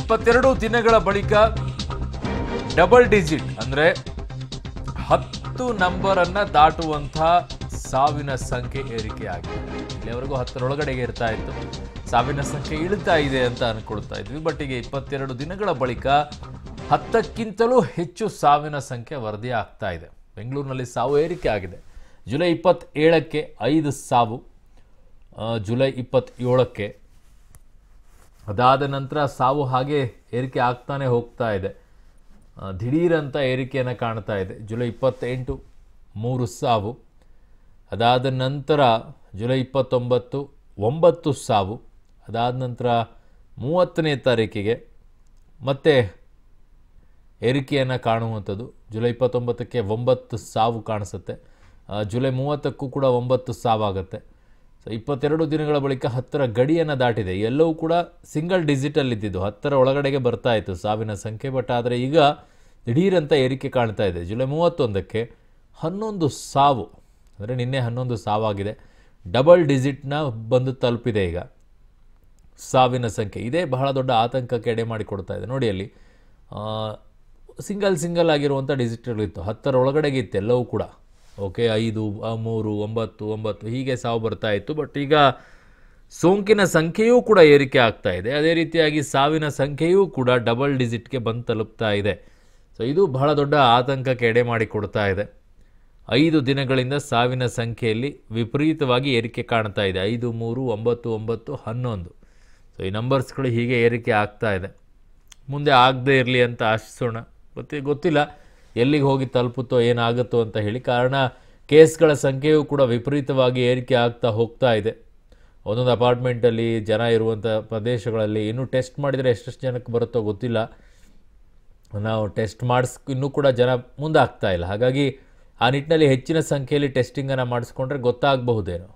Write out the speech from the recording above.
ಇಪ್ಪತ್ತೆರಡು ದಿನಗಳ ಬಳಿಕ ಡಬಲ್ ಡಿಜಿಟ್ ಅಂದ್ರೆ ಹತ್ತು ನಂಬರ್ ಅನ್ನ ದಾಟುವಂತ ಸಾವಿನ ಸಂಖ್ಯೆ ಏರಿಕೆ ಆಗಿದೆ ಇಲ್ಲಿವರೆಗೂ ಹತ್ತರೊಳಗಡೆಗೆ ಇರ್ತಾ ಇತ್ತು ಸಾವಿನ ಸಂಖ್ಯೆ ಇಳಿತಾ ಇದೆ ಅಂತ ಅನ್ಕೊಳ್ತಾ ಇದ್ವಿ ಬಟ್ ಈಗ ಇಪ್ಪತ್ತೆರಡು ದಿನಗಳ ಬಳಿಕ ಹತ್ತಕ್ಕಿಂತಲೂ ಹೆಚ್ಚು ಸಾವಿನ ಸಂಖ್ಯೆ ವರದಿ ಆಗ್ತಾ ಇದೆ ಬೆಂಗಳೂರಿನಲ್ಲಿ ಸಾವು ಏರಿಕೆ ಆಗಿದೆ ಜುಲೈ ಇಪ್ಪತ್ತೇಳಕ್ಕೆ ಐದು ಸಾವು ಜುಲೈ ಇಪ್ಪತ್ತೇಳಕ್ಕೆ ಅದಾದ ನಂತರ ಸಾವು ಹಾಗೆ ಏರಿಕೆ ಆಗ್ತಾನೆ ಹೋಗ್ತಾ ಇದೆ ದಿಢೀರಂಥ ಏರಿಕೆಯನ್ನು ಕಾಣ್ತಾ ಇದೆ ಜುಲೈ ಇಪ್ಪತ್ತೆಂಟು ಮೂರು ಸಾವು ಅದಾದ ನಂತರ ಜುಲೈ ಇಪ್ಪತ್ತೊಂಬತ್ತು ಒಂಬತ್ತು ಸಾವು ಅದಾದ ನಂತರ ಮೂವತ್ತನೇ ತಾರೀಕಿಗೆ ಮತ್ತೆ ಏರಿಕೆಯನ್ನು ಕಾಣುವಂಥದ್ದು ಜುಲೈ ಇಪ್ಪತ್ತೊಂಬತ್ತಕ್ಕೆ ಒಂಬತ್ತು ಸಾವು ಕಾಣಿಸುತ್ತೆ ಜುಲೈ ಮೂವತ್ತಕ್ಕೂ ಕೂಡ ಒಂಬತ್ತು ಸಾವಾಗುತ್ತೆ ಸೊ ಇಪ್ಪತ್ತೆರಡು ದಿನಗಳ ಬಳಿಕ ಹತ್ತರ ಗಡಿಯನ್ನು ದಾಟಿದೆ ಎಲ್ಲವೂ ಕೂಡ ಸಿಂಗಲ್ ಡಿಜಿಟಲ್ಲಿದ್ದಿದ್ದು ಹತ್ತರ ಒಳಗಡೆಗೆ ಬರ್ತಾ ಇತ್ತು ಸಾವಿನ ಸಂಖ್ಯೆ ಬಟ್ ಆದರೆ ಈಗ ದಿಢೀರಂತ ಏರಿಕೆ ಕಾಣ್ತಾ ಇದೆ ಜುಲೈ ಮೂವತ್ತೊಂದಕ್ಕೆ ಹನ್ನೊಂದು ಸಾವು ಅಂದರೆ ನಿನ್ನೆ ಹನ್ನೊಂದು ಸಾವಾಗಿದೆ ಡಬಲ್ ಡಿಜಿಟ್ನ ಬಂದು ತಲುಪಿದೆ ಈಗ ಸಾವಿನ ಸಂಖ್ಯೆ ಇದೇ ಬಹಳ ದೊಡ್ಡ ಆತಂಕಕ್ಕೆ ಎಡೆ ಮಾಡಿಕೊಡ್ತಾ ಇದೆ ನೋಡಿ ಅಲ್ಲಿ ಸಿಂಗಲ್ ಸಿಂಗಲ್ ಆಗಿರುವಂಥ ಡಿಜಿಟ್ಗಳಿತ್ತು ಹತ್ತರ ಒಳಗಡೆಗೆ ಇತ್ತು ಎಲ್ಲವೂ ಕೂಡ ಓಕೆ ಐದು ಮೂರು ಒಂಬತ್ತು ಒಂಬತ್ತು ಹೀಗೆ ಸಾವು ಬರ್ತಾ ಇತ್ತು ಬಟ್ ಈಗ ಸೋಂಕಿನ ಸಂಖ್ಯೆಯೂ ಕೂಡ ಏರಿಕೆ ಆಗ್ತಾ ಇದೆ ಅದೇ ರೀತಿಯಾಗಿ ಸಾವಿನ ಸಂಖ್ಯೆಯೂ ಕೂಡ ಡಬಲ್ ಡಿಜಿಟ್ಗೆ ಬಂದು ತಲುಪ್ತಾ ಇದೆ ಸೊ ಇದು ಬಹಳ ದೊಡ್ಡ ಆತಂಕಕ್ಕೆ ಎಡೆ ಮಾಡಿಕೊಡ್ತಾ ಇದೆ ಐದು ದಿನಗಳಿಂದ ಸಾವಿನ ಸಂಖ್ಯೆಯಲ್ಲಿ ವಿಪರೀತವಾಗಿ ಏರಿಕೆ ಕಾಣ್ತಾ ಇದೆ ಐದು ಮೂರು ಒಂಬತ್ತು ಒಂಬತ್ತು ಹನ್ನೊಂದು ಸೊ ಈ ನಂಬರ್ಸ್ಗಳು ಹೀಗೆ ಏರಿಕೆ ಆಗ್ತಾ ಇದೆ ಮುಂದೆ ಆಗದೇ ಇರಲಿ ಅಂತ ಆಶಿಸೋಣ ಮತ್ತೆ ಗೊತ್ತಿಲ್ಲ ಎಲ್ಲಿಗೆ ಹೋಗಿ ತಲುಪುತ್ತೋ ಏನಾಗುತ್ತೋ ಅಂತ ಹೇಳಿ ಕಾರಣ ಕೇಸ್ಗಳ ಸಂಖ್ಯೆಯೂ ಕೂಡ ವಿಪರೀತವಾಗಿ ಏರಿಕೆ ಆಗ್ತಾ ಹೋಗ್ತಾ ಇದೆ ಒಂದೊಂದು ಅಪಾರ್ಟ್ಮೆಂಟಲ್ಲಿ ಜನ ಇರುವಂಥ ಪ್ರದೇಶಗಳಲ್ಲಿ ಇನ್ನೂ ಟೆಸ್ಟ್ ಮಾಡಿದರೆ ಎಷ್ಟೆಷ್ಟು ಜನಕ್ಕೆ ಬರುತ್ತೋ ಗೊತ್ತಿಲ್ಲ ನಾವು ಟೆಸ್ಟ್ ಮಾಡಿಸ್ ಇನ್ನೂ ಕೂಡ ಜನ ಮುಂದಾಗ್ತಾ ಇಲ್ಲ ಹಾಗಾಗಿ ಆ ನಿಟ್ಟಿನಲ್ಲಿ ಹೆಚ್ಚಿನ ಸಂಖ್ಯೆಯಲ್ಲಿ ಟೆಸ್ಟಿಂಗನ್ನು ಮಾಡಿಸ್ಕೊಂಡ್ರೆ ಗೊತ್ತಾಗಬಹುದೇನೋ